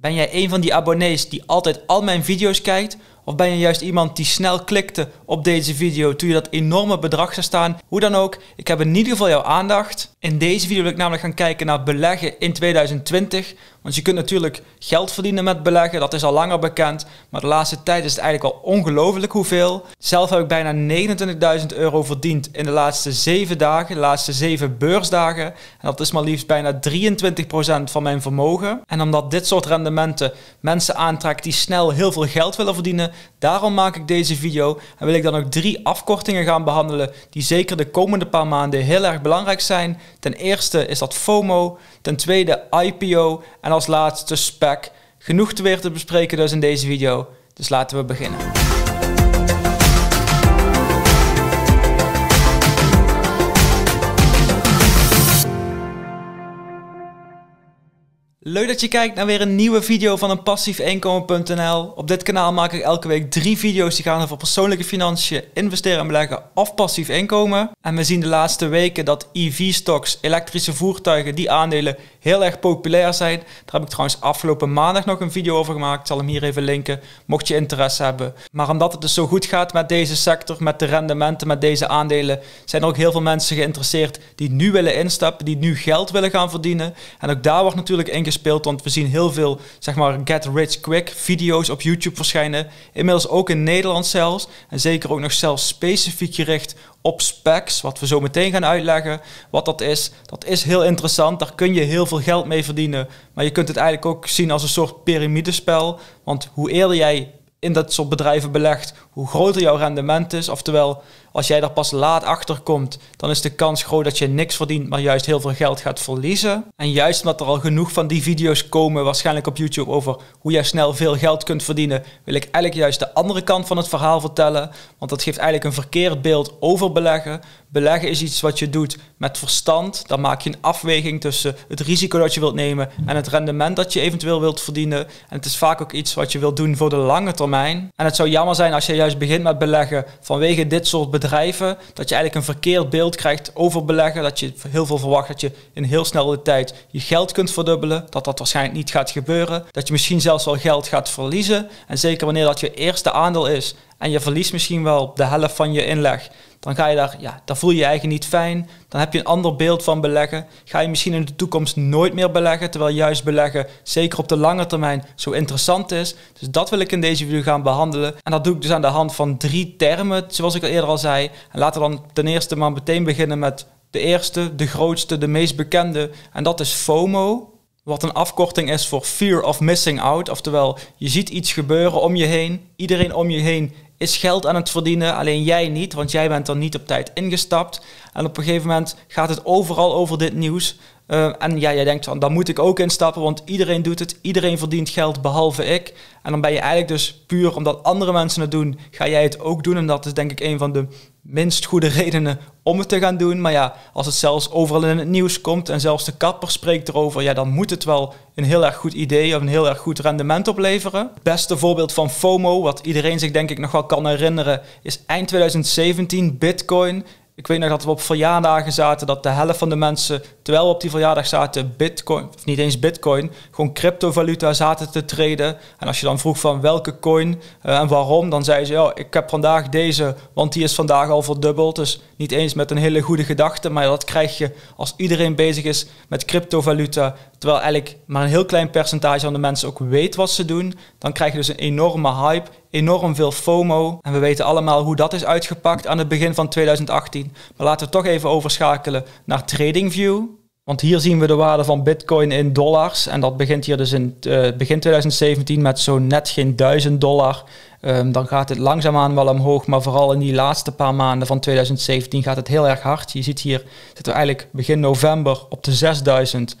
Ben jij een van die abonnees die altijd al mijn video's kijkt? Of ben je juist iemand die snel klikte op deze video toen je dat enorme bedrag zag staan? Hoe dan ook, ik heb in ieder geval jouw aandacht. In deze video wil ik namelijk gaan kijken naar beleggen in 2020. Want je kunt natuurlijk geld verdienen met beleggen, dat is al langer bekend. Maar de laatste tijd is het eigenlijk al ongelooflijk hoeveel. Zelf heb ik bijna 29.000 euro verdiend in de laatste 7 dagen, de laatste 7 beursdagen. En dat is maar liefst bijna 23% van mijn vermogen. En omdat dit soort rendementen mensen aantrekt die snel heel veel geld willen verdienen, Daarom maak ik deze video en wil ik dan ook drie afkortingen gaan behandelen die zeker de komende paar maanden heel erg belangrijk zijn. Ten eerste is dat FOMO, ten tweede IPO en als laatste SPAC. Genoeg te weer te bespreken dus in deze video, dus laten we beginnen. Leuk dat je kijkt naar weer een nieuwe video van een passiefinkomen.nl. Op dit kanaal maak ik elke week drie video's die gaan over persoonlijke financiën, investeren en beleggen of passief inkomen. En we zien de laatste weken dat EV-stocks, elektrische voertuigen, die aandelen heel erg populair zijn. Daar heb ik trouwens afgelopen maandag nog een video over gemaakt. Ik zal hem hier even linken, mocht je interesse hebben. Maar omdat het dus zo goed gaat met deze sector, met de rendementen, met deze aandelen, zijn er ook heel veel mensen geïnteresseerd die nu willen instappen, die nu geld willen gaan verdienen. En ook daar wordt natuurlijk ingespeeld, want we zien heel veel, zeg maar, get rich quick video's op YouTube verschijnen. Inmiddels ook in Nederland zelfs. En zeker ook nog zelfs specifiek gericht op specs, wat we zo meteen gaan uitleggen, wat dat is. Dat is heel interessant, daar kun je heel veel geld mee verdienen. Maar je kunt het eigenlijk ook zien als een soort piramidespel. Want hoe eerder jij in dat soort bedrijven belegt, hoe groter jouw rendement is. Oftewel, als jij daar pas laat achter komt, dan is de kans groot dat je niks verdient, maar juist heel veel geld gaat verliezen. En juist omdat er al genoeg van die video's komen, waarschijnlijk op YouTube, over hoe jij snel veel geld kunt verdienen, wil ik eigenlijk juist de andere kant van het verhaal vertellen. Want dat geeft eigenlijk een verkeerd beeld over beleggen. Beleggen is iets wat je doet met verstand. Dan maak je een afweging tussen het risico dat je wilt nemen en het rendement dat je eventueel wilt verdienen. En het is vaak ook iets wat je wilt doen voor de lange termijn. En het zou jammer zijn als je juist begint met beleggen vanwege dit soort bedrijven dat je eigenlijk een verkeerd beeld krijgt over beleggen. Dat je heel veel verwacht dat je in heel snelle tijd je geld kunt verdubbelen. Dat dat waarschijnlijk niet gaat gebeuren. Dat je misschien zelfs wel geld gaat verliezen. En zeker wanneer dat je eerste aandeel is en je verliest misschien wel de helft van je inleg, dan ga je daar, ja, dan voel je je eigen niet fijn. Dan heb je een ander beeld van beleggen. Ga je misschien in de toekomst nooit meer beleggen, terwijl juist beleggen, zeker op de lange termijn, zo interessant is. Dus dat wil ik in deze video gaan behandelen. En dat doe ik dus aan de hand van drie termen, zoals ik al eerder al zei. En laten we dan ten eerste maar meteen beginnen met de eerste, de grootste, de meest bekende. En dat is FOMO. Wat een afkorting is voor Fear of Missing Out. Oftewel, je ziet iets gebeuren om je heen. Iedereen om je heen is geld aan het verdienen, alleen jij niet, want jij bent dan niet op tijd ingestapt. En op een gegeven moment gaat het overal over dit nieuws. Ehm, en ja, jij denkt van, dan moet ik ook instappen, want iedereen doet het, iedereen verdient geld behalve ik. En dan ben je eigenlijk dus puur omdat andere mensen het doen, ga jij het ook doen. En dat is denk ik een van de minst goede redenen om het te gaan doen. Maar ja, als het zelfs overal in het nieuws komt en zelfs de kapper spreekt erover, ja, dan moet het wel een heel erg goed idee of een heel erg goed rendement opleveren. Het beste voorbeeld van FOMO, wat iedereen zich denk ik nog wel kan herinneren, is eind 2017 Bitcoin. Ik weet nog dat we op verjaardagen zaten dat de helft van de mensen Terwijl op die verjaardag zaten bitcoin, of niet eens bitcoin, gewoon cryptovaluta zaten te traden. En als je dan vroeg van welke coin eh, en waarom, dan zeiden ze, ja, ik heb vandaag deze, want die is vandaag al verdubbeld. Dus niet eens met een hele goede gedachte, maar dat krijg je als iedereen bezig is met cryptovaluta. Terwijl eigenlijk maar een heel klein percentage van de mensen ook weet wat ze doen. Dan krijg je dus een enorme hype, enorm veel FOMO. En we weten allemaal hoe dat is uitgepakt aan het begin van 2018. Maar laten we toch even overschakelen naar TradingView. Want hier zien we de waarde van bitcoin in dollars. En dat begint hier dus in eh, begin 2017 met zo net geen 1000 dollar. Ehm, dan gaat het langzaamaan wel omhoog. Maar vooral in die laatste paar maanden van 2017 gaat het heel erg hard. Je ziet hier, zitten we eigenlijk begin november op de 6000.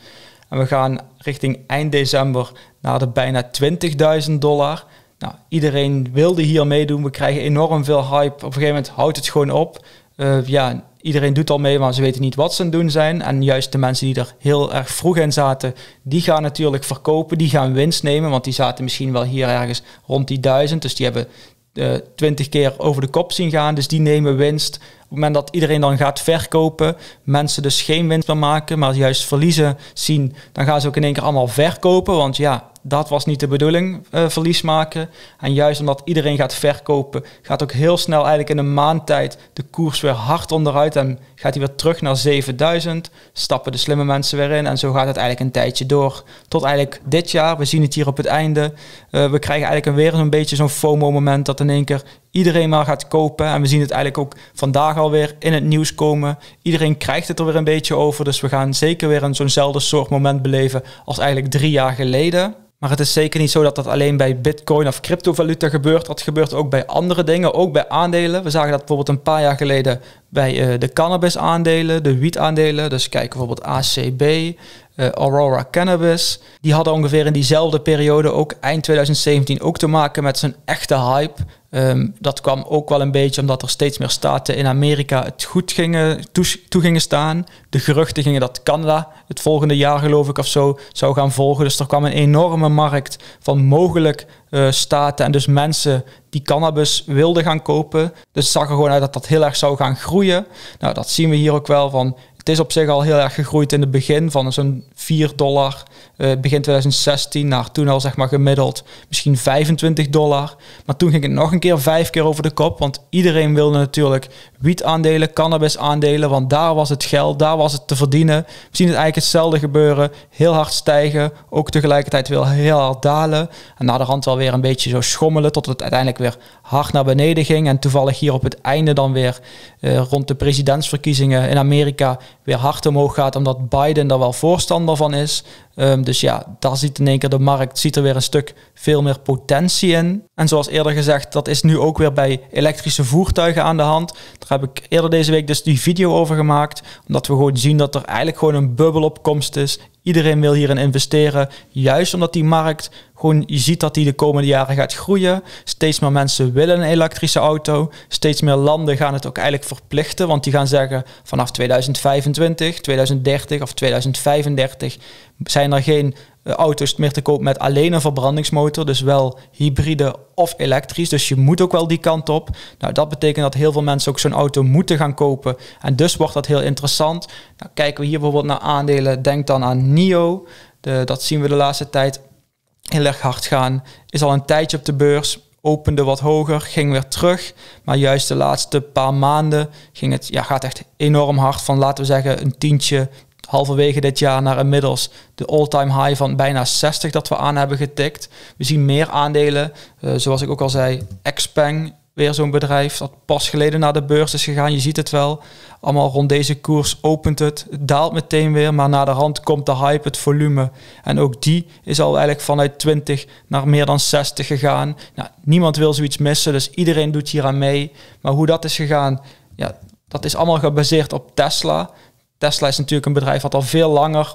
En we gaan richting eind december naar de bijna 20.000 dollar. Nou, iedereen wilde hier meedoen. We krijgen enorm veel hype. Op een gegeven moment houdt het gewoon op. Eh, ja, iedereen doet al mee, maar ze weten niet wat ze aan het doen zijn. En juist de mensen die er heel erg vroeg in zaten, die gaan natuurlijk verkopen, die gaan winst nemen, want die zaten misschien wel hier ergens rond die duizend. Dus die hebben eh, twintig keer over de kop zien gaan, dus die nemen winst. Op het moment dat iedereen dan gaat verkopen, mensen dus geen winst meer maken, maar juist verliezen zien, dan gaan ze ook in één keer allemaal verkopen, want ja, dat was niet de bedoeling, eh, verlies maken. En juist omdat iedereen gaat verkopen, gaat ook heel snel eigenlijk in een maand tijd de koers weer hard onderuit. En gaat hij weer terug naar 7000. Stappen de slimme mensen weer in. En zo gaat het eigenlijk een tijdje door. Tot eigenlijk dit jaar, we zien het hier op het einde. Eh, we krijgen eigenlijk weer een beetje zo'n FOMO-moment dat in één keer iedereen maar gaat kopen. En we zien het eigenlijk ook vandaag alweer in het nieuws komen. Iedereen krijgt het er weer een beetje over. Dus we gaan zeker weer een zo'nzelfde soort moment beleven als eigenlijk drie jaar geleden. Maar het is zeker niet zo dat dat alleen bij bitcoin of cryptovaluta gebeurt. Dat gebeurt ook bij andere dingen, ook bij aandelen. We zagen dat bijvoorbeeld een paar jaar geleden bij eh, de cannabis aandelen, de wiet aandelen. Dus kijk bijvoorbeeld ACB, eh, Aurora Cannabis. Die hadden ongeveer in diezelfde periode, ook eind 2017, ook te maken met zijn echte hype. Ehm, dat kwam ook wel een beetje omdat er steeds meer staten in Amerika het goed gingen, toe, gingen staan. De geruchten gingen dat Canada het volgende jaar, geloof ik, of zo zou gaan volgen. Dus er kwam een enorme markt van mogelijk eh, staten en dus mensen die cannabis wilden gaan kopen. Dus zag er gewoon uit dat dat heel erg zou gaan groeien. Nou, dat zien we hier ook wel van het is op zich al heel erg gegroeid in het begin van zo'n 4 dollar eh, begin 2016 naar nou, toen al zeg maar gemiddeld misschien 25 dollar. Maar toen ging het nog een keer vijf keer over de kop. Want iedereen wilde natuurlijk wiet aandelen, cannabis aandelen. Want daar was het geld, daar was het te verdienen. We zien het eigenlijk hetzelfde gebeuren. Heel hard stijgen, ook tegelijkertijd weer heel hard dalen. En na de rand wel weer een beetje zo schommelen tot het uiteindelijk weer hard naar beneden ging. En toevallig hier op het einde dan weer eh, rond de presidentsverkiezingen in Amerika weer hard omhoog gaat. Omdat Biden daar wel voorstander van is. Ehm, dus ja, daar ziet in één keer de markt ziet er weer een stuk veel meer potentie in. En zoals eerder gezegd, dat is nu ook weer bij elektrische voertuigen aan de hand. Daar heb ik eerder deze week dus die video over gemaakt. Omdat we gewoon zien dat er eigenlijk gewoon een bubbel is. Iedereen wil hierin investeren, juist omdat die markt gewoon, je ziet dat die de komende jaren gaat groeien. Steeds meer mensen willen een elektrische auto. Steeds meer landen gaan het ook eigenlijk verplichten, want die gaan zeggen vanaf 2025, 2030 of 2035 zijn er geen eh, auto's meer te koop met alleen een verbrandingsmotor. Dus wel hybride of elektrisch. Dus je moet ook wel die kant op. Nou, dat betekent dat heel veel mensen ook zo'n auto moeten gaan kopen. En dus wordt dat heel interessant. Nou, kijken we hier bijvoorbeeld naar aandelen. Denk dan aan NIO. De, dat zien we de laatste tijd heel erg hard gaan. Is al een tijdje op de beurs opende wat hoger, ging weer terug. Maar juist de laatste paar maanden ging het, ja, gaat echt enorm hard. Van laten we zeggen een tientje, halverwege dit jaar naar inmiddels de all-time high van bijna 60 dat we aan hebben getikt. We zien meer aandelen, eh, zoals ik ook al zei, Xpeng, weer zo'n bedrijf dat pas geleden naar de beurs is gegaan. Je ziet het wel, allemaal rond deze koers opent het, het daalt meteen weer, maar naar de hand komt de hype, het volume. En ook die is al eigenlijk vanuit 20 naar meer dan 60 gegaan. Nou, niemand wil zoiets missen, dus iedereen doet hier aan mee. Maar hoe dat is gegaan, ja, dat is allemaal gebaseerd op Tesla. Tesla is natuurlijk een bedrijf wat al veel langer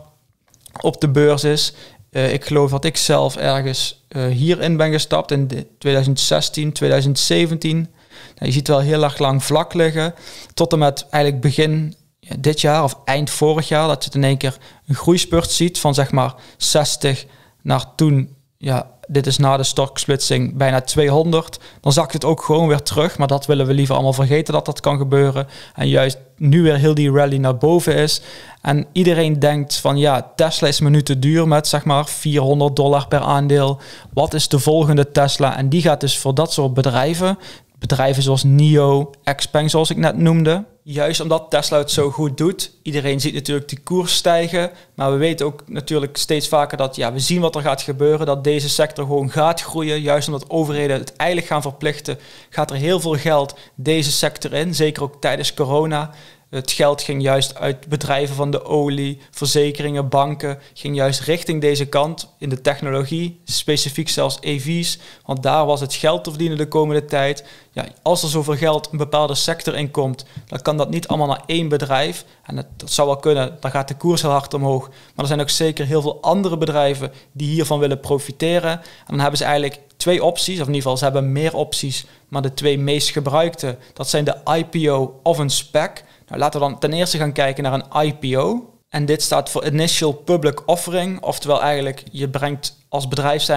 op de beurs is. Eh, ik geloof dat ik zelf ergens eh, hierin ben gestapt in 2016, 2017. Nou, je ziet wel heel erg lang vlak liggen. Tot en met eigenlijk begin dit jaar of eind vorig jaar, dat je het in één keer een groeispurt ziet van zeg maar 60 naar toen ja, dit is na de splitsing bijna 200. Dan zakt het ook gewoon weer terug. Maar dat willen we liever allemaal vergeten dat dat kan gebeuren. En juist nu weer heel die rally naar boven is. En iedereen denkt van ja, Tesla is me nu te duur met zeg maar 400 dollar per aandeel. Wat is de volgende Tesla? En die gaat dus voor dat soort bedrijven, bedrijven zoals NIO, Xpeng zoals ik net noemde, juist omdat Tesla het zo goed doet, iedereen ziet natuurlijk die koers stijgen, maar we weten ook natuurlijk steeds vaker dat ja, we zien wat er gaat gebeuren, dat deze sector gewoon gaat groeien. Juist omdat overheden het eigenlijk gaan verplichten, gaat er heel veel geld deze sector in, zeker ook tijdens corona. Het geld ging juist uit bedrijven van de olie, verzekeringen, banken, ging juist richting deze kant in de technologie, specifiek zelfs EV's, want daar was het geld te verdienen de komende tijd. Ja, als er zoveel geld een bepaalde sector in komt, dan kan dat niet allemaal naar één bedrijf. En dat, dat zou wel kunnen, dan gaat de koers heel hard omhoog. Maar er zijn ook zeker heel veel andere bedrijven die hiervan willen profiteren. En dan hebben ze eigenlijk twee opties, of in ieder geval ze hebben meer opties, maar de twee meest gebruikte, dat zijn de IPO of een SPAC. Nou, laten we dan ten eerste gaan kijken naar een IPO. En dit staat voor Initial Public Offering, oftewel eigenlijk je brengt als bedrijf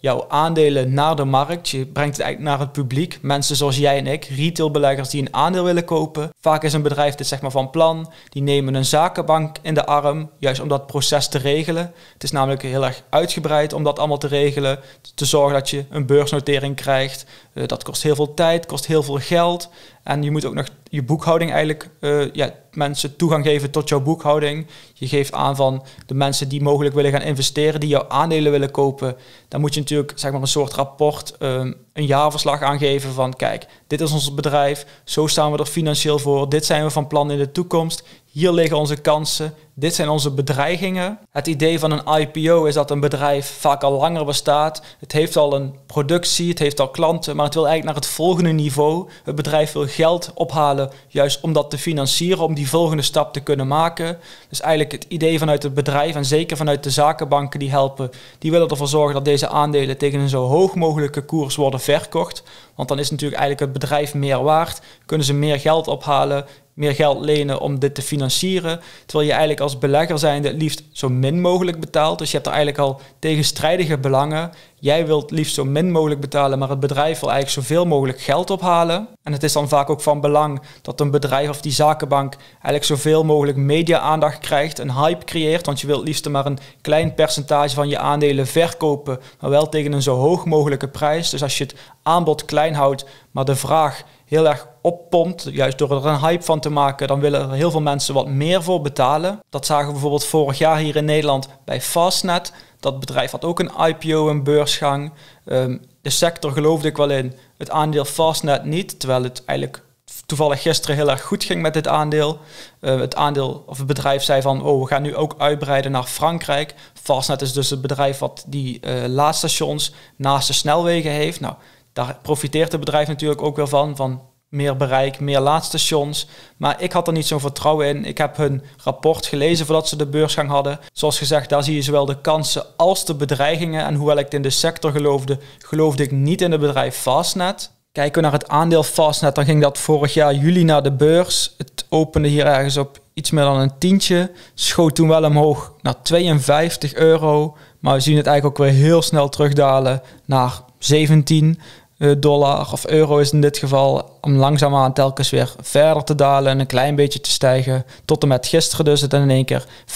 jouw aandelen naar de markt. Je brengt het eigenlijk naar het publiek. Mensen zoals jij en ik, retailbeleggers die een aandeel willen kopen. Vaak is een bedrijf dit zeg maar van plan. Die nemen een zakenbank in de arm, juist om dat proces te regelen. Het is namelijk heel erg uitgebreid om dat allemaal te regelen. Te zorgen dat je een beursnotering krijgt. Eh, dat kost heel veel tijd, kost heel veel geld. En je moet ook nog je boekhouding eigenlijk, eh, ja, mensen toegang geven tot jouw boekhouding. Je geeft aan van de mensen die mogelijk willen gaan investeren, die jouw aandelen willen kopen. Dan moet je natuurlijk zeg maar, een soort rapport, ehm, een jaarverslag aangeven van kijk, dit is ons bedrijf, zo staan we er financieel voor, dit zijn we van plan in de toekomst, hier liggen onze kansen, dit zijn onze bedreigingen. Het idee van een IPO is dat een bedrijf vaak al langer bestaat. Het heeft al een productie, het heeft al klanten, maar het wil eigenlijk naar het volgende niveau. Het bedrijf wil geld ophalen, juist om dat te financieren, om die volgende stap te kunnen maken. Dus eigenlijk het idee vanuit het bedrijf en zeker vanuit de zakenbanken die helpen, die willen ervoor zorgen dat deze aandelen tegen een zo hoog mogelijke koers worden verkocht. Want dan is natuurlijk eigenlijk het bedrijf meer waard, kunnen ze meer geld ophalen, meer geld lenen om dit te financieren. Terwijl je eigenlijk als belegger zijnde liefst zo min mogelijk betaalt. Dus je hebt er eigenlijk al tegenstrijdige belangen. Jij wilt liefst zo min mogelijk betalen, maar het bedrijf wil eigenlijk zoveel mogelijk geld ophalen. En het is dan vaak ook van belang dat een bedrijf of die zakenbank eigenlijk zoveel mogelijk media-aandacht krijgt, een hype creëert. Want je wilt liefst maar een klein percentage van je aandelen verkopen, maar wel tegen een zo hoog mogelijke prijs. Dus als je het aanbod klein houdt, maar de vraag heel erg oppompt, juist door er een hype van te maken, dan willen er heel veel mensen wat meer voor betalen. Dat zagen we bijvoorbeeld vorig jaar hier in Nederland bij Fastnet. Dat bedrijf had ook een IPO, een beursgang. Ehm, de sector geloofde ik wel in, het aandeel Fastnet niet, terwijl het eigenlijk toevallig gisteren heel erg goed ging met dit aandeel. Ehm, het aandeel of het bedrijf zei van, oh, we gaan nu ook uitbreiden naar Frankrijk. Fastnet is dus het bedrijf wat die uh, laadstations naast de snelwegen heeft. Nou, daar profiteert het bedrijf natuurlijk ook weer van. Van meer bereik, meer laadstations. Maar ik had er niet zo'n vertrouwen in. Ik heb hun rapport gelezen voordat ze de beursgang hadden. Zoals gezegd, daar zie je zowel de kansen als de bedreigingen. En hoewel ik in de sector geloofde, geloofde ik niet in het bedrijf Fastnet. Kijken we naar het aandeel Fastnet, dan ging dat vorig jaar juli naar de beurs. Het opende hier ergens op iets meer dan een tientje. Schoot toen wel omhoog naar 52 euro. Maar we zien het eigenlijk ook weer heel snel terugdalen naar 17. Eh, dollar of euro is in dit geval, om langzaamaan telkens weer verder te dalen en een klein beetje te stijgen. Tot en met gisteren dus het in één keer 35%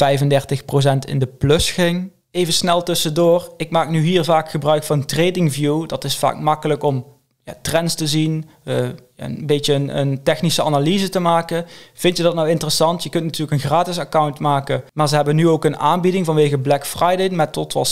in de plus ging. Even snel tussendoor, ik maak nu hier vaak gebruik van TradingView. Dat is vaak makkelijk om ja, trends te zien, eh, een beetje een, technische analyse te maken. Vind je dat nou interessant? Je kunt natuurlijk een gratis account maken. Maar ze hebben nu ook een aanbieding vanwege Black Friday met tot wel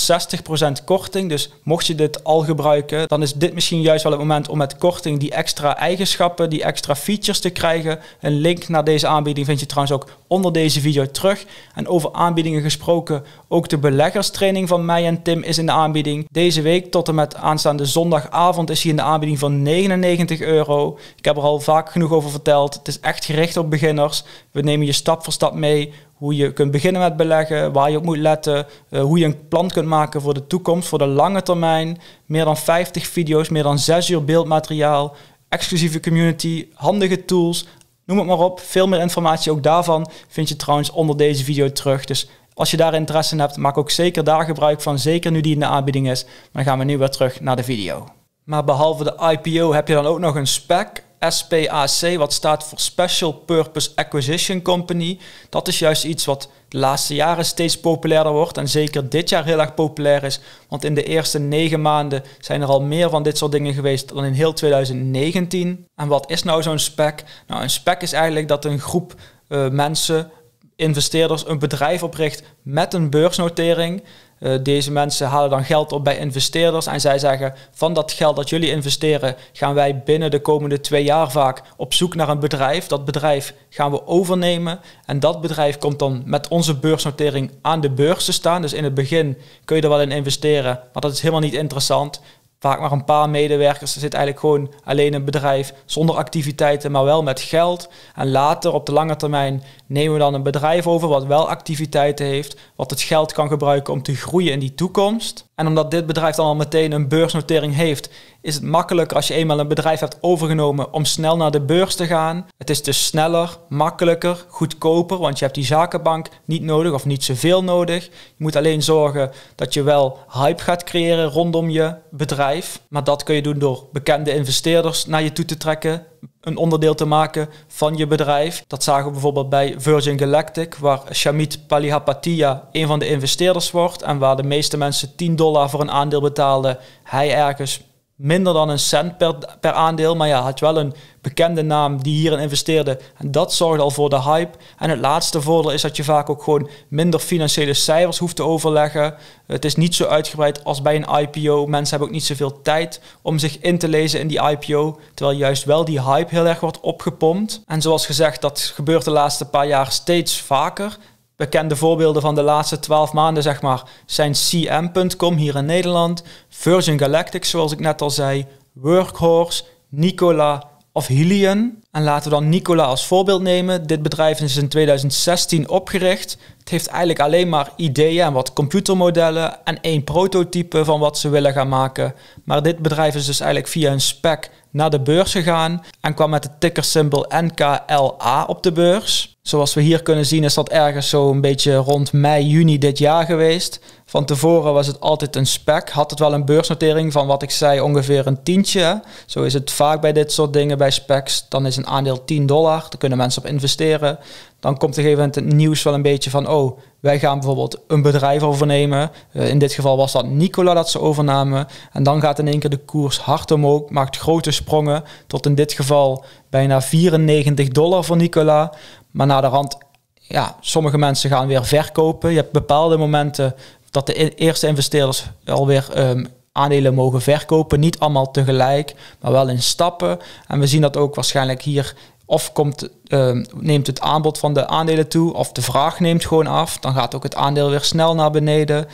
60% korting. Dus mocht je dit al gebruiken, dan is dit misschien juist wel het moment om met korting die extra eigenschappen, die extra features te krijgen. Een link naar deze aanbieding vind je trouwens ook onder deze video terug. En over aanbiedingen gesproken, ook de beleggerstraining van mij en Tim is in de aanbieding. Deze week tot en met aanstaande zondagavond is hij in de aanbieding van 99 euro. Ik heb er al vaak genoeg over verteld. Het is echt gericht op beginners. We nemen je stap voor stap mee hoe je kunt beginnen met beleggen, waar je op moet letten, eh, hoe je een plan kunt maken voor de toekomst, voor de lange termijn. Meer dan 50 video's, meer dan 6 uur beeldmateriaal, exclusieve community, handige tools, noem het maar op. Veel meer informatie ook daarvan vind je trouwens onder deze video terug. Dus als je daar interesse in hebt, maak ook zeker daar gebruik van, zeker nu die in de aanbieding is. dan gaan we nu weer terug naar de video. Maar behalve de IPO heb je dan ook nog een spec SPAC, wat staat voor Special Purpose Acquisition Company. Dat is juist iets wat de laatste jaren steeds populairder wordt en zeker dit jaar heel erg populair is. Want in de eerste negen maanden zijn er al meer van dit soort dingen geweest dan in heel 2019. En wat is nou zo'n SPAC? Nou, een SPAC is eigenlijk dat een groep eh, mensen, investeerders, een bedrijf opricht met een beursnotering. Eh, deze mensen halen dan geld op bij investeerders en zij zeggen van dat geld dat jullie investeren gaan wij binnen de komende twee jaar vaak op zoek naar een bedrijf. Dat bedrijf gaan we overnemen en dat bedrijf komt dan met onze beursnotering aan de beurs te staan. Dus in het begin kun je er wel in investeren, maar dat is helemaal niet interessant vaak maar een paar medewerkers. Er zit eigenlijk gewoon alleen een bedrijf zonder activiteiten, maar wel met geld. En later op de lange termijn nemen we dan een bedrijf over wat wel activiteiten heeft, wat het geld kan gebruiken om te groeien in die toekomst. En omdat dit bedrijf dan al meteen een beursnotering heeft, is het makkelijker als je eenmaal een bedrijf hebt overgenomen om snel naar de beurs te gaan. Het is dus sneller, makkelijker, goedkoper, want je hebt die zakenbank niet nodig of niet zoveel nodig. Je moet alleen zorgen dat je wel hype gaat creëren rondom je bedrijf. Maar dat kun je doen door bekende investeerders naar je toe te trekken, een onderdeel te maken van je bedrijf. Dat zagen we bijvoorbeeld bij Virgin Galactic, waar Shamit Palihapatiya een van de investeerders wordt en waar de meeste mensen 10 dollar voor een aandeel betaalden, hij ergens minder dan een cent per, per aandeel. Maar ja, had wel een bekende naam die hierin investeerde. En dat zorgde al voor de hype. En het laatste voordeel is dat je vaak ook gewoon minder financiële cijfers hoeft te overleggen. Het is niet zo uitgebreid als bij een IPO. Mensen hebben ook niet zoveel tijd om zich in te lezen in die IPO. Terwijl juist wel die hype heel erg wordt opgepompt. En zoals gezegd, dat gebeurt de laatste paar jaar steeds vaker bekende voorbeelden van de laatste twaalf maanden, zeg maar, zijn CM.com hier in Nederland, Virgin Galactic, zoals ik net al zei, Workhorse, Nicola of Helion. En laten we dan Nicola als voorbeeld nemen. Dit bedrijf is in 2016 opgericht. Het heeft eigenlijk alleen maar ideeën en wat computermodellen en één prototype van wat ze willen gaan maken. Maar dit bedrijf is dus eigenlijk via een spec naar de beurs gegaan en kwam met het tickersymbool NKLA op de beurs zoals we hier kunnen zien, is dat ergens zo een beetje rond mei, juni dit jaar geweest. Van tevoren was het altijd een spec. Had het wel een beursnotering van wat ik zei, ongeveer een tientje. Zo is het vaak bij dit soort dingen, bij specs. Dan is een aandeel 10 dollar. Daar kunnen mensen op investeren. Dan komt op een gegeven moment het nieuws wel een beetje van: oh, wij gaan bijvoorbeeld een bedrijf overnemen. Eh, in dit geval was dat Nicola dat ze overnamen. En dan gaat in één keer de koers hard omhoog, maakt grote sprongen. Tot in dit geval bijna 94 dollar voor Nicola. Maar rand, ja, sommige mensen gaan weer verkopen. Je hebt bepaalde momenten dat de e-, eerste investeerders alweer um, aandelen mogen verkopen. Niet allemaal tegelijk, maar wel in stappen. En we zien dat ook waarschijnlijk hier. Of komt, ehm, neemt het aanbod van de aandelen toe, of de vraag neemt gewoon af. Dan gaat ook het aandeel weer snel naar beneden.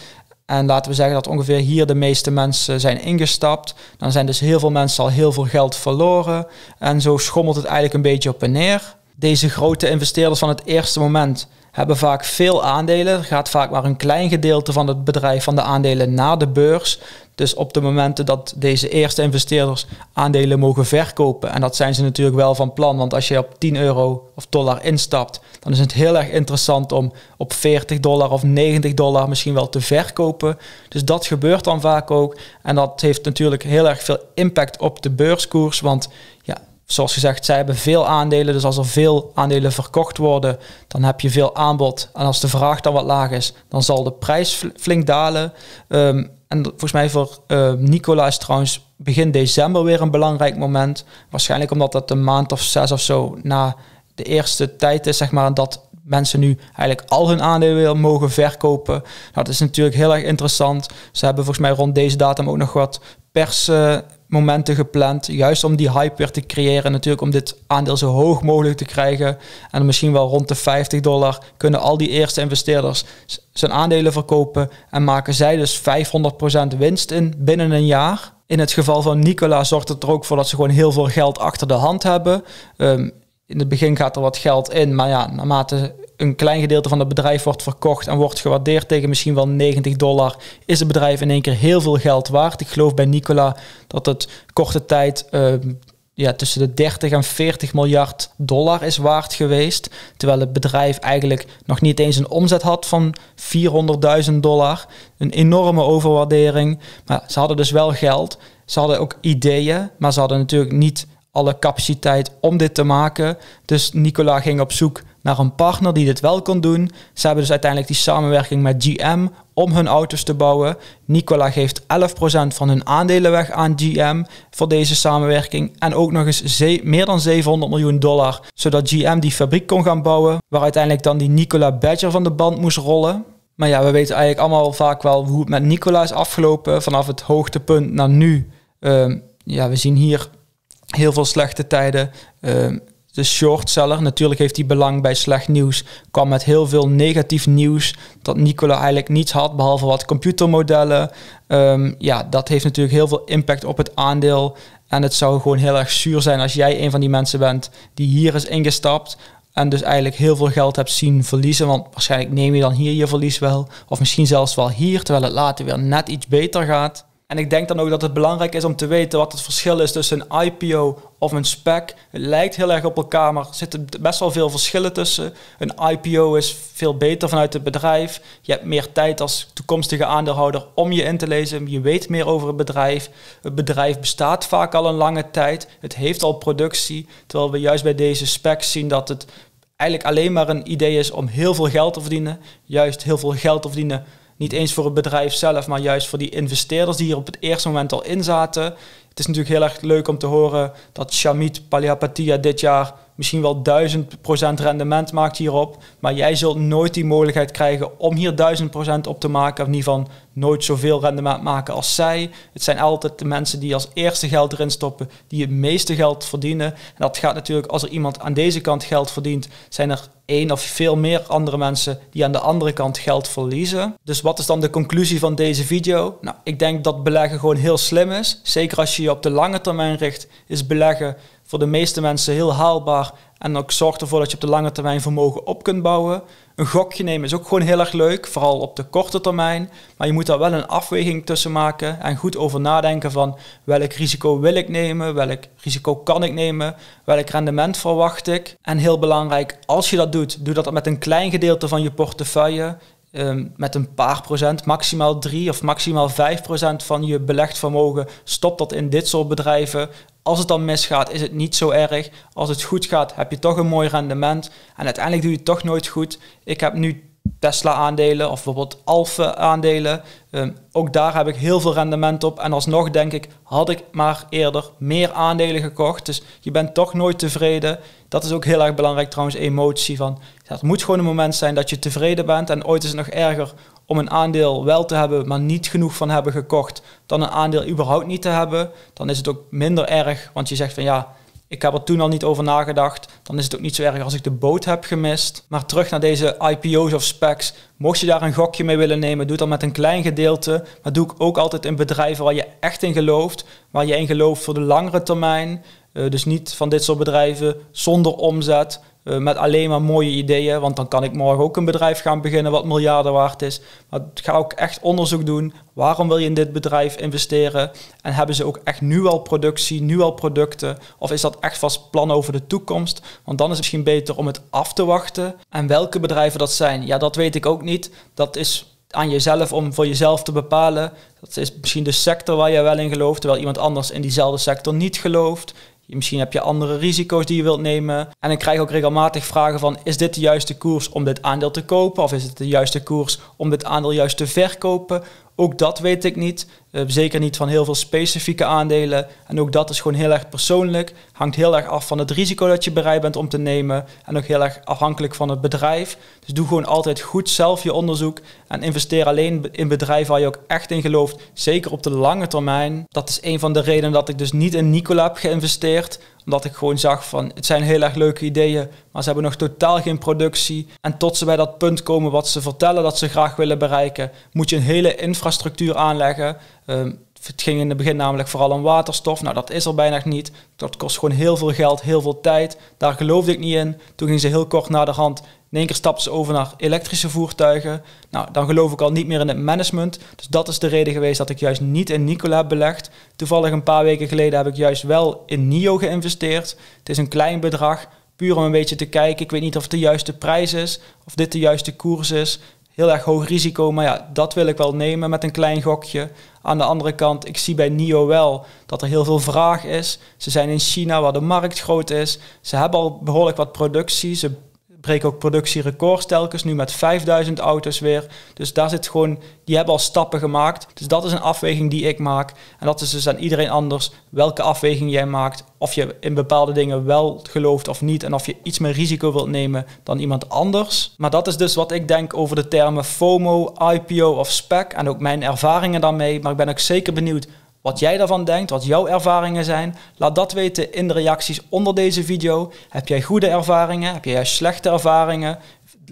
En laten we zeggen dat ongeveer hier de meeste mensen zijn ingestapt. Dan zijn dus heel veel mensen al heel veel geld verloren. En zo schommelt het eigenlijk een beetje op en neer. Deze grote investeerders van het eerste moment hebben vaak veel aandelen. Gaat vaak maar een klein gedeelte van het bedrijf van de aandelen naar de beurs. Dus op de momenten dat deze eerste investeerders aandelen mogen verkopen. En dat zijn ze natuurlijk wel van plan. Want als je op 10 euro of dollar instapt, dan is het heel erg interessant om op 40 dollar of 90 dollar misschien wel te verkopen. Dus dat gebeurt dan vaak ook. En dat heeft natuurlijk heel erg veel impact op de beurskoers. Want ja, zoals gezegd, zij hebben veel aandelen. Dus als er veel aandelen verkocht worden, dan heb je veel aanbod. En als de vraag dan wat laag is, dan zal de prijs flink dalen. Ehm, en volgens mij voor uh, ehm, Nicola is trouwens begin december weer een belangrijk moment. Waarschijnlijk omdat dat een maand of zes of zo na de eerste tijd is, zeg maar, dat mensen nu eigenlijk al hun aandelen weer mogen verkopen. Nou, dat is natuurlijk heel erg interessant. Ze hebben volgens mij rond deze datum ook nog wat pers, momenten gepland. Juist om die hype weer te creëren. Natuurlijk om dit aandeel zo hoog mogelijk te krijgen. En misschien wel rond de 50 dollar kunnen al die eerste investeerders zijn aandelen verkopen. En maken zij dus 500% winst in binnen een jaar. In het geval van Nicola zorgt het er ook voor dat ze gewoon heel veel geld achter de hand hebben. Ehm, in het begin gaat er wat geld in, maar ja, naarmate een klein gedeelte van het bedrijf wordt verkocht en wordt gewaardeerd tegen misschien wel 90 dollar, is het bedrijf in één keer heel veel geld waard. Ik geloof bij Nicola dat het korte tijd eh, ja, tussen de 30 en 40 miljard dollar is waard geweest. Terwijl het bedrijf eigenlijk nog niet eens een omzet had van 400.000 dollar. Een enorme overwaardering. Maar ze hadden dus wel geld. Ze hadden ook ideeën, maar ze hadden natuurlijk niet alle capaciteit om dit te maken. Dus Nicola ging op zoek naar een partner die dit wel kon doen. Ze hebben dus uiteindelijk die samenwerking met GM om hun auto's te bouwen. Nicola geeft 11% van hun aandelen weg aan GM voor deze samenwerking. En ook nog eens meer dan 700 miljoen dollar, zodat GM die fabriek kon gaan bouwen. Waar uiteindelijk dan die Nicola Badger van de band moest rollen. Maar ja, we weten eigenlijk allemaal vaak wel hoe het met Nicola is afgelopen. Vanaf het hoogtepunt naar nu. Ehm, ja, we zien hier heel veel slechte tijden. Ehm, de shortseller. Natuurlijk heeft hij belang bij slecht nieuws. Kwam met heel veel negatief nieuws dat Nicola eigenlijk niets had, behalve wat computermodellen. Ehm, ja, dat heeft natuurlijk heel veel impact op het aandeel. En het zou gewoon heel erg zuur zijn als jij een van die mensen bent die hier is ingestapt. En dus eigenlijk heel veel geld hebt zien verliezen. Want waarschijnlijk neem je dan hier je verlies wel. Of misschien zelfs wel hier, terwijl het later weer net iets beter gaat. En ik denk dan ook dat het belangrijk is om te weten wat het verschil is tussen een IPO of een SPAC. Het lijkt heel erg op elkaar, maar er zitten best wel veel verschillen tussen. Een IPO is veel beter vanuit het bedrijf. Je hebt meer tijd als toekomstige aandeelhouder om je in te lezen. Je weet meer over het bedrijf. Het bedrijf bestaat vaak al een lange tijd. Het heeft al productie. Terwijl we juist bij deze spec zien dat het eigenlijk alleen maar een idee is om heel veel geld te verdienen. Juist heel veel geld te verdienen niet eens voor het bedrijf zelf, maar juist voor die investeerders die hier op het eerste moment al in zaten. Het is natuurlijk heel erg leuk om te horen dat Shamit Palihapatiya dit jaar misschien wel 1000% rendement maakt hierop. Maar jij zult nooit die mogelijkheid krijgen om hier 1000% op te maken. Of niet van nooit zoveel rendement maken als zij. Het zijn altijd de mensen die als eerste geld erin stoppen, die het meeste geld verdienen. En dat gaat natuurlijk, als er iemand aan deze kant geld verdient, zijn er één of veel meer andere mensen die aan de andere kant geld verliezen. Dus wat is dan de conclusie van deze video? Nou, ik denk dat beleggen gewoon heel slim is. Zeker als je je op de lange termijn richt, is beleggen voor de meeste mensen heel haalbaar. En ook zorgt ervoor dat je op de lange termijn vermogen op kunt bouwen. Een gokje nemen is ook gewoon heel erg leuk, vooral op de korte termijn. Maar je moet daar wel een afweging tussen maken en goed over nadenken van welk risico wil ik nemen, welk risico kan ik nemen, welk rendement verwacht ik. En heel belangrijk, als je dat doet, doe dat met een klein gedeelte van je portefeuille. Ehm, met een paar procent, maximaal 3 of maximaal 5 procent van je belegd vermogen, stop dat in dit soort bedrijven. Als het dan misgaat, is het niet zo erg. Als het goed gaat, heb je toch een mooi rendement. En uiteindelijk doe je het toch nooit goed. Ik heb nu Tesla-aandelen of bijvoorbeeld Alfa-aandelen. Ehm, ook daar heb ik heel veel rendement op. En alsnog denk ik, had ik maar eerder meer aandelen gekocht. Dus je bent toch nooit tevreden. Dat is ook heel erg belangrijk trouwens, emotie. Van, het moet gewoon een moment zijn dat je tevreden bent. En ooit is het nog erger om een aandeel wel te hebben, maar niet genoeg van hebben gekocht, dan een aandeel überhaupt niet te hebben. Dan is het ook minder erg, want je zegt van ja, ik heb er toen al niet over nagedacht. Dan is het ook niet zo erg als ik de boot heb gemist. Maar terug naar deze IPO's of specs. Mocht je daar een gokje mee willen nemen, doe dat met een klein gedeelte. Maar doe ik ook altijd in bedrijven waar je echt in gelooft. Waar je in gelooft voor de langere termijn. Eh, dus niet van dit soort bedrijven zonder omzet. Eh, met alleen maar mooie ideeën. Want dan kan ik morgen ook een bedrijf gaan beginnen wat miljarden waard is. Maar ga ook echt onderzoek doen. Waarom wil je in dit bedrijf investeren? En hebben ze ook echt nu al productie, nu al producten? Of is dat echt vast plan over de toekomst? Want dan is het misschien beter om het af te wachten. En welke bedrijven dat zijn, ja, dat weet ik ook niet. Dat is aan jezelf om voor jezelf te bepalen. Dat is misschien de sector waar je wel in gelooft, terwijl iemand anders in diezelfde sector niet gelooft. Misschien heb je andere risico's die je wilt nemen. En ik krijg ook regelmatig vragen van, is dit de juiste koers om dit aandeel te kopen? Of is het de juiste koers om dit aandeel juist te verkopen? Ook dat weet ik niet. Eh, zeker niet van heel veel specifieke aandelen. En ook dat is gewoon heel erg persoonlijk. Hangt heel erg af van het risico dat je bereid bent om te nemen. En ook heel erg afhankelijk van het bedrijf. Dus doe gewoon altijd goed zelf je onderzoek. En investeer alleen in bedrijven waar je ook echt in gelooft. Zeker op de lange termijn. Dat is een van de redenen dat ik dus niet in Nicola heb geïnvesteerd omdat ik gewoon zag van het zijn heel erg leuke ideeën, maar ze hebben nog totaal geen productie. En tot ze bij dat punt komen wat ze vertellen dat ze graag willen bereiken, moet je een hele infrastructuur aanleggen. Ehm, het ging in het begin namelijk vooral om waterstof. Nou, dat is er bijna niet. Dat kost gewoon heel veel geld, heel veel tijd. Daar geloofde ik niet in. Toen ging ze heel kort naar de hand in één keer stapten ze over naar elektrische voertuigen. Nou, dan geloof ik al niet meer in het management. Dus dat is de reden geweest dat ik juist niet in Nikola heb belegd. Toevallig een paar weken geleden heb ik juist wel in NIO geïnvesteerd. Het is een klein bedrag, puur om een beetje te kijken. Ik weet niet of het de juiste prijs is, of dit de juiste koers is. Heel erg hoog risico, maar ja, dat wil ik wel nemen met een klein gokje. Aan de andere kant, ik zie bij NIO wel dat er heel veel vraag is. Ze zijn in China waar de markt groot is. Ze hebben al behoorlijk wat productie. Ze breken ook productierecords telkens, nu met 5000 auto's weer. Dus daar zit gewoon, die hebben al stappen gemaakt. Dus dat is een afweging die ik maak. En dat is dus aan iedereen anders welke afweging jij maakt. Of je in bepaalde dingen wel gelooft of niet. En of je iets meer risico wilt nemen dan iemand anders. Maar dat is dus wat ik denk over de termen FOMO, IPO of SPEC. En ook mijn ervaringen daarmee. Maar ik ben ook zeker benieuwd wat jij daarvan denkt, wat jouw ervaringen zijn, laat dat weten in de reacties onder deze video. Heb jij goede ervaringen? Heb jij slechte ervaringen?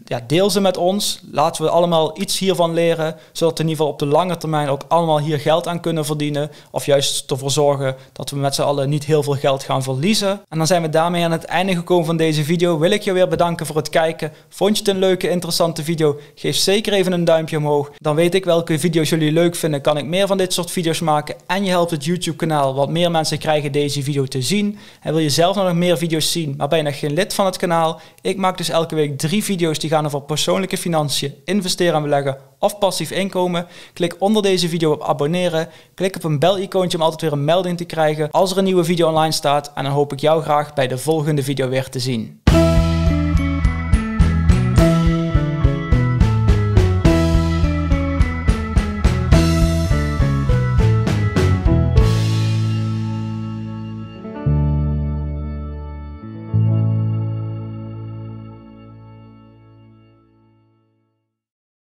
ja, deel ze met ons. Laten we allemaal iets hiervan leren, zodat we in ieder geval op de lange termijn ook allemaal hier geld aan kunnen verdienen. Of juist ervoor zorgen dat we met z'n allen niet heel veel geld gaan verliezen. En dan zijn we daarmee aan het einde gekomen van deze video. Wil ik je weer bedanken voor het kijken. Vond je het een leuke, interessante video? Geef zeker even een duimpje omhoog. Dan weet ik welke video's jullie leuk vinden. Kan ik meer van dit soort video's maken. En je helpt het YouTube kanaal, want meer mensen krijgen deze video te zien. En wil je zelf nog meer video's zien, maar ben je nog geen lid van het kanaal? Ik maak dus elke week drie video's die gaan over persoonlijke financiën, investeren en beleggen of passief inkomen. Klik onder deze video op abonneren. Klik op een bel-icoontje om altijd weer een melding te krijgen als er een nieuwe video online staat. En dan hoop ik jou graag bij de volgende video weer te zien.